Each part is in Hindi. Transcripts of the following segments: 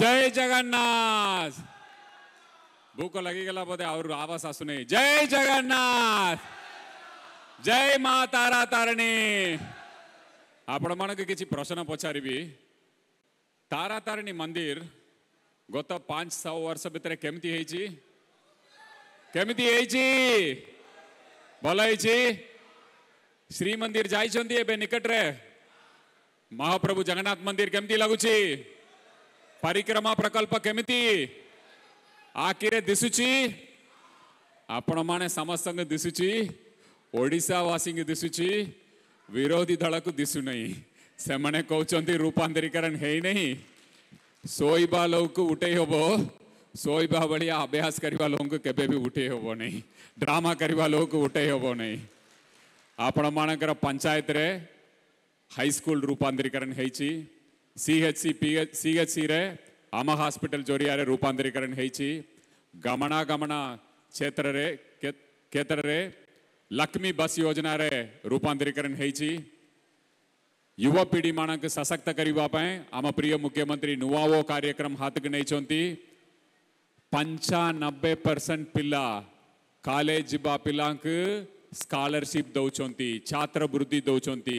जय जगन्नाथ भूख लगी बोधे और आवास सुने जय जगन्नाथ जय माँ तारा तारिणी आपण ମାନଙ୍କୁ କିଛି ପ୍ରଶ୍ନ ପଚାରିବି ତାରା ତାରିଣୀ ମନ୍ଦିର ଗତ ପାଞ୍ଚ ଛଅ ବର୍ଷ ଭିତରେ କେମିତି ହେଇଛି କେମିତି ହେଇଛି ଭଲ ହେଇଛି ଶ୍ରୀମନ୍ଦିର ଯାଇଛନ୍ତି ଏବେ ନିକଟରେ ମହାପ୍ରଭୁ ଜଗନ୍ନାଥ ମନ୍ଦିର କେମିତି ଲାଗୁଛି परिक्रमा प्रकल्प केमी आखिरे दिशुची आपण मैंने समस्त दिशुची ओडावासी दिशुची विरोधी दल को दिशुना से मैंने कौन रूपांतरीकरण है ना शोवा लोक को उठे हम शोवा भाया अभ्यास करने लोक के भी उठे हम नहीं ड्रामा करने लोक उठे हम नहीं आपण मान पंचायत रे हाई स्कूल रूपांतरीकरण होती CHC P H C H ಸಿರೆ ಆಮ ಹಾಸ್ಪಿಟಲ್ ಜೋರಿಯಾರೆ ರೂಪಾಂತರೀಕರಣ ହେଇଛି ಗಮನಾಗಮನ ಕ್ಷೇತ್ರರೆ ಕ್ಷೇತ್ರರೆ ಲಕ್ಷ್ಮಿ ಬಸ್ ಯೋಜನಾರೆ युवा पीढ़ी मानक सशक्त करने आम प्रिय मुख्यमंत्री नुआओ कार्यक्रम हाथ को नहीं पंचानबे परसेंट पिला कॉलेज बा पिला स्कालरशिप दौरान छात्रवृत्ति दौंती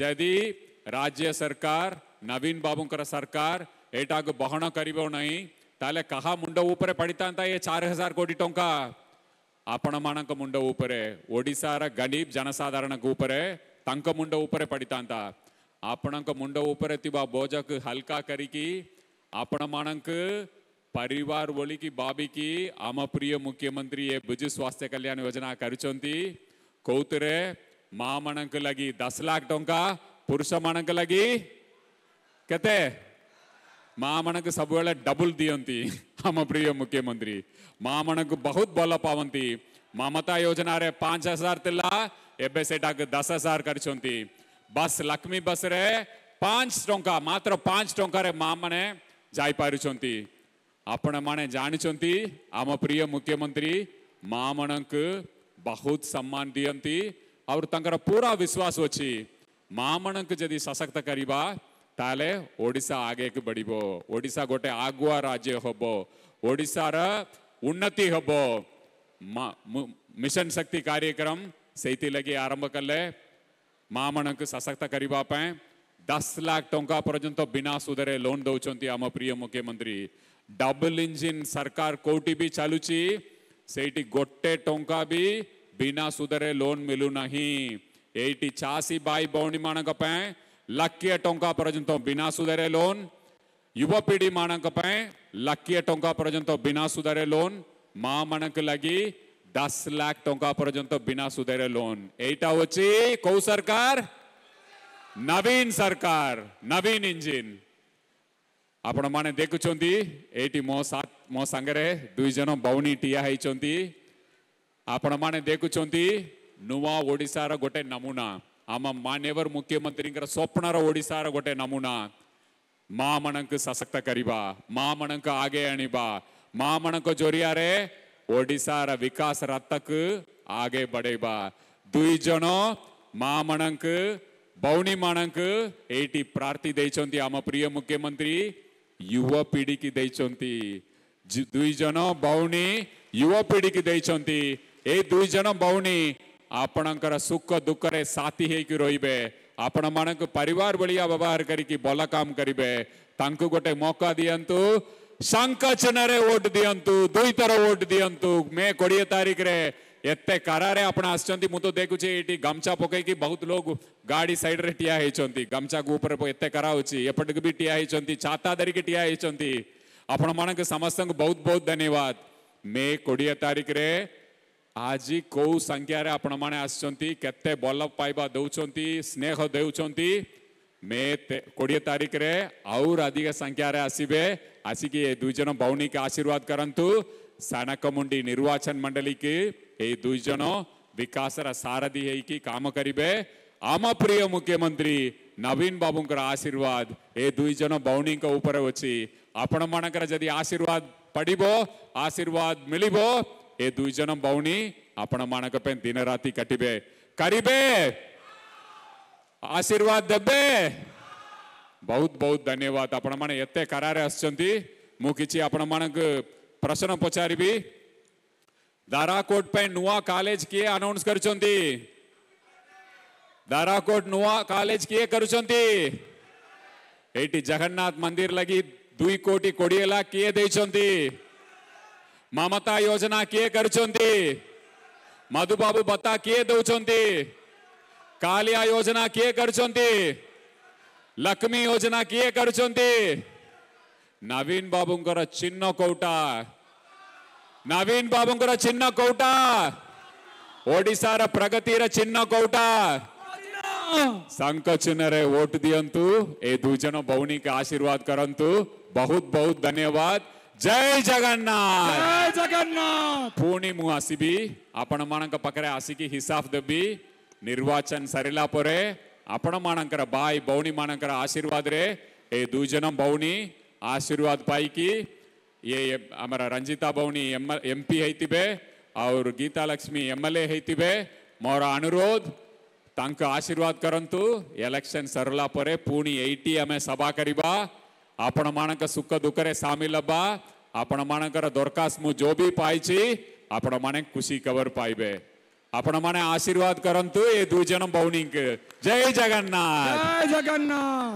जदि राज्य सरकार नवीन बाबू सरकार एटाक बहण कर ताले कहा मुंड ऊपर पड़ता ये चार हजार कोटी टंका आपण मान मुंड ओडार गरीब जनसाधारण मुंड ऊपर पड़ता आपण मुंड ऊपर थी बोजक हल्का करी आपण मानक परिवार ओली की बाबी की आम प्रिय मुख्यमंत्री ये बुजु स्वास्थ्य कल्याण योजना कौतरे মা মানক লাগি দশ লাখ টঙ্কা পুরুষ মানক লাগি কেতে মা মানক সবুলে ডবল দিয়ন্তি আম প্রিয় মুখ্যমন্ত্রী মা মানক বহুত বল পাওয়ন্তি মমতা যোজনারে পাঁচ হাজার থিলা এবে সেটাকে দশ হাজার করছন্তি বাস লক্ষ্মী বাসরে পাঁচ টঙ্কা মাত্র পাঁচ টঙ্কারে মা মানে যাই পারুছন্তি আপন মানে জানিছন্তি আম প্রিয় মুখ্যমন্ত্রী মা মানক বহুত সম্মান দিয়ন্তি और तंकर पूरा विश्वास अच्छी मामणक जदि सशक्त करीबा ताले ओडिशा आगे के बढ़ीबो ओडिशा गोटे आगुआ राज्य होबो ओडिशा उन्नति होबो मिशन शक्ति कार्यक्रम से लगे आरंभ कले मामणक सशक्त करने दस लाख टा पर्यंत बिना सुधरे लोन दौरान आम प्रिय मुख्यमंत्री डबल इंजिन सरकार कौटी भी चलुची से गोटे टा भी बिना सुधरे लोन मिलू नहीं एटी चासी बाई बौणी मानक लक्षे टा पर्यंत बिना सुधरे लोन युवा पीढ़ी मानक लक्षे टा पर्यंत बिना सुधरे लोन माँ मानक लगी दस लाख टा पर्यंत बिना सुधरे लोन एटा वे कौ सरकार नवीन सरकार नवीन इंजिन आप मैंने देखुं ये मो सा मो सांगे दुई जन बौनी टीया होती ଆପଣମାନେ ଦେଖୁଛନ୍ତି ନୂଆ ଓଡ଼ିଶାର ଗୋଟେ ନମୁନା ଆମ ମାନ୍ୟବର ମୁଖ୍ୟମନ୍ତ୍ରୀଙ୍କର ସ୍ୱପ୍ନର ଓଡ଼ିଶାର ଗୋଟେ ନମୁନା ମାମାନଙ୍କୁ ସଶକ୍ତ କରିବା ମାମାନଙ୍କୁ ଆଗେଇ ଆଣିବା ମାମାନଙ୍କ ଜରିଆରେ ଓଡ଼ିଶାର ବିକାଶ ରାସ୍ତାକୁ ଆଗେଇ ବଢ଼େଇବା ଦୁଇ ଜଣ ମାମାନଙ୍କୁ ଭଉଣୀମାନଙ୍କୁ ଏଇଠି ପ୍ରାର୍ଥୀ ଦେଇଛନ୍ତି ଆମ ପ୍ରିୟ ମୁଖ୍ୟମନ୍ତ୍ରୀ ଯୁବପିଢ଼ିକି ଦେଇଛନ୍ତି ଦୁଇ ଜଣ ଭଉଣୀ ଯୁବପିଢ଼ିକି ଦେଇଛନ୍ତି ए दुई जन भौणी आपणकर सुख दुखरे साथी होईकि रहीबे आपण मानक परिवार भलिया व्यवहार करिकि भल काम करिबे तांकु गोटे मौका दियंतु संकचनरे वोट दियंतु दुई थर वोट दियंतु मे कोड़े तारीख रे एत कारे आप आसती मुझे तो देखुचे ये गमछा कि बहुत लोग गाड़ी सैड रे ठिया होती गमछा को ऊपर एत कारा होपटक भी ठिया होती छाता धरिकी ठिया होती आपण मान समस्त बहुत बहुत धन्यवाद मे कोड़े तारीख रे आज कौ संख्यार आपण मैंने आते बल पाइबा दौंस स्नेह दे मे कोड़े तारीख में आउ अधिक संख्यार आसबे आसिक ये दुईज भौणी के आशीर्वाद करतु सानकमुंडी निर्वाचन मंडली की जन विकास सारथी होम करे आम प्रिय मुख्यमंत्री नवीन बाबू आशीर्वाद ये दुईज भौणी अच्छी आपण मानक आशीर्वाद पड़ब आशीर्वाद मिलबो ए दुई जन भौणी आपण मानक दिन राति काटबे करीबे आशीर्वाद देबे ବହୁତ ବହୁତ ଧନ୍ୟବାଦ ଆପଣମାନେ ଏତେ କାରାରେ ଆସିଛନ୍ତି ମୁଁ କିଛି ଆପଣମାନଙ୍କୁ ପ୍ରଶ୍ନ ପଚାରିବି ଦାରାକୋଟ ପାଇଁ ନୂଆ କଲେଜ କିଏ ଆନାଉନ୍ସ କରିଛନ୍ତି ଦାରାକୋଟ ନୂଆ କଲେଜ କିଏ କରୁଛନ୍ତି ଏଇଠି ଜଗନ୍ନାଥ ମନ୍ଦିର ଲାଗି ଦୁଇ କୋଟି କୋଡ଼ିଏ ଲାଖ କିଏ ଦେଇଛନ୍ତି ମମତା ଯୋଜନା କିଏ କରିଛନ୍ତି ମଧୁବାବୁ ଭତ୍ତା କିଏ ଦେଉଛନ୍ତି କାଳିଆ ଯୋଜନା କିଏ କରିଛନ୍ତି ଲକ୍ଷ୍ମୀ ଯୋଜନା କିଏ କରିଛନ୍ତି ନବୀନ ବାବୁଙ୍କର ଚିହ୍ନ କୋଉଟା ନବୀନ ବାବୁଙ୍କର ଚିହ୍ନ କୋଉଟା ଓଡ଼ିଶାର ପ୍ରଗତିର ଚିହ୍ନ କୋଉଟା సంకచనరే ఓటు దియంతు ఏ దూజన బౌనికి ఆశీర్వాద కరంతు బహుత్ బహుత్ ధన్యవాద్ ଜୟ જગન્નાથ જય જગન્નાથ ପୁଣି ମୁଁ ଆସିବି ଆପଣମାନଙ୍କ ପାଖରେ ଆସିକି ହିସାବ ଦେବି ନିର୍ବାଚନ ସରିଲା ପରେ ଆପଣମାନଙ୍କର ଭାଇ ଭଉଣୀମାନଙ୍କର ଆଶୀର୍ବାଦରେ ଏ ଦୁଇଜଣ ଭଉଣୀ ଆଶୀର୍ବାଦ ପାଇକି ଇଏ ଆମର ରଞ୍ଜିତା ଭଉଣୀ ଏମ୍ ପି ହେଇଥିବେ ଆଉ Gita Lakshmi M L A ହେଇଥିବେ ମୋର ଅନୁରୋଧ ତାଙ୍କ ଆଶୀର୍ବାଦ କରନ୍ତୁ ଇଲେକ୍ସନ୍ ସରିଲା ପରେ ପୁଣି ଏଇଟି ଆମେ ସଭା କରିବା आपण माणक सुख दुखरे सामी लब्बा आपण माणकर दोरकास मु जो भी पाई आपण माणे खुशी कवर पाइबे आपण माणे आशीर्वाद करंतु ए दू जन बौनिंग जय जगन्नाथ जय जगन्नाथ